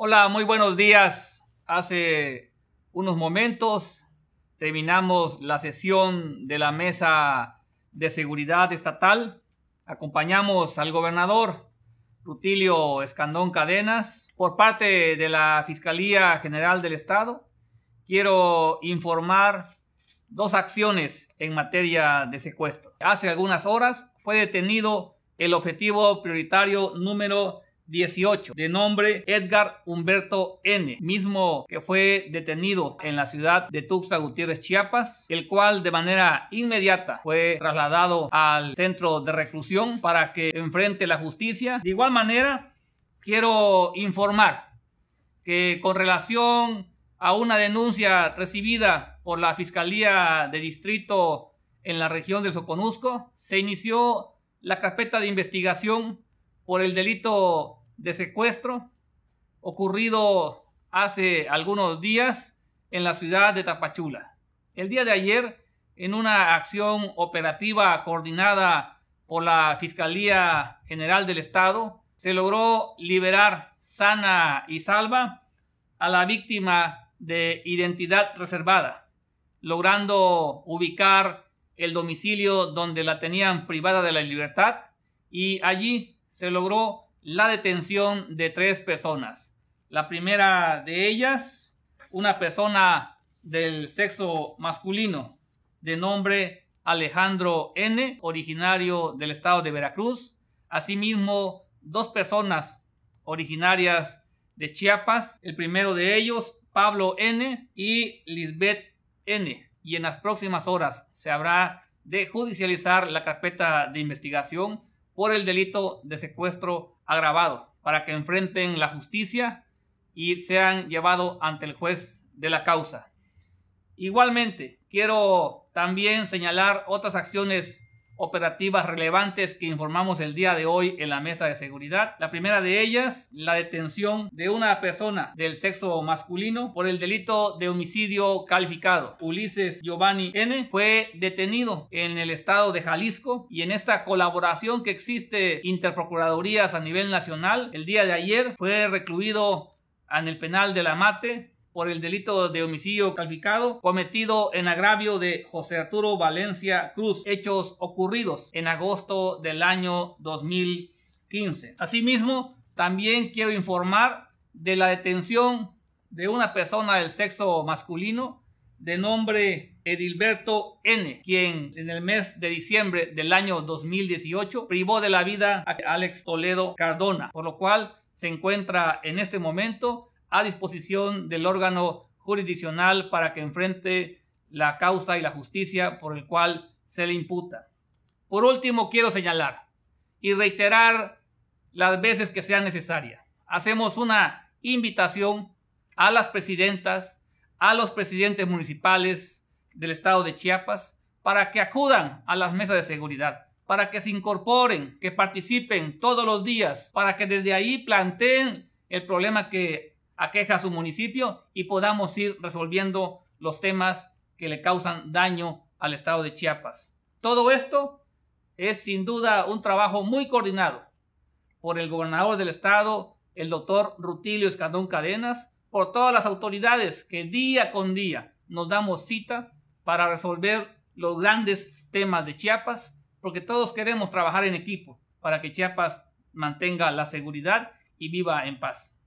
Hola, muy buenos días. Hace unos momentos terminamos la sesión de la Mesa de Seguridad Estatal. Acompañamos al gobernador Rutilio Escandón Cadenas por parte de la Fiscalía General del Estado. Quiero informar dos acciones en materia de secuestro. Hace algunas horas fue detenido el objetivo prioritario número 18, de nombre Edgar Humberto N., mismo que fue detenido en la ciudad de Tuxtla Gutiérrez, Chiapas, el cual de manera inmediata fue trasladado al centro de reclusión para que enfrente la justicia. De igual manera, quiero informar que con relación a una denuncia recibida por la Fiscalía de Distrito en la región de Soconusco, se inició la carpeta de investigación por el delito de secuestro ocurrido hace algunos días en la ciudad de Tapachula. El día de ayer, en una acción operativa coordinada por la Fiscalía General del Estado, se logró liberar sana y salva a la víctima de identidad reservada, logrando ubicar el domicilio donde la tenían privada de la libertad y allí se logró la detención de tres personas. La primera de ellas, una persona del sexo masculino de nombre Alejandro N., originario del estado de Veracruz. Asimismo, dos personas originarias de Chiapas. El primero de ellos, Pablo N. y Lisbeth N. Y en las próximas horas se habrá de judicializar la carpeta de investigación por el delito de secuestro agravado para que enfrenten la justicia y sean llevados ante el juez de la causa. Igualmente, quiero también señalar otras acciones operativas relevantes que informamos el día de hoy en la mesa de seguridad. La primera de ellas, la detención de una persona del sexo masculino por el delito de homicidio calificado. Ulises Giovanni N. fue detenido en el estado de Jalisco y en esta colaboración que existe interprocuradurías a nivel nacional, el día de ayer fue recluido en el penal de la Mate por el delito de homicidio calificado cometido en agravio de José Arturo Valencia Cruz, hechos ocurridos en agosto del año 2015. Asimismo, también quiero informar de la detención de una persona del sexo masculino de nombre Edilberto N., quien en el mes de diciembre del año 2018 privó de la vida a Alex Toledo Cardona, por lo cual se encuentra en este momento a disposición del órgano jurisdiccional para que enfrente la causa y la justicia por el cual se le imputa. Por último, quiero señalar y reiterar las veces que sea necesaria. Hacemos una invitación a las presidentas, a los presidentes municipales del estado de Chiapas, para que acudan a las mesas de seguridad, para que se incorporen, que participen todos los días, para que desde ahí planteen el problema que aqueja a su municipio y podamos ir resolviendo los temas que le causan daño al estado de Chiapas. Todo esto es sin duda un trabajo muy coordinado por el gobernador del estado, el doctor Rutilio Escandón Cadenas, por todas las autoridades que día con día nos damos cita para resolver los grandes temas de Chiapas, porque todos queremos trabajar en equipo para que Chiapas mantenga la seguridad y viva en paz.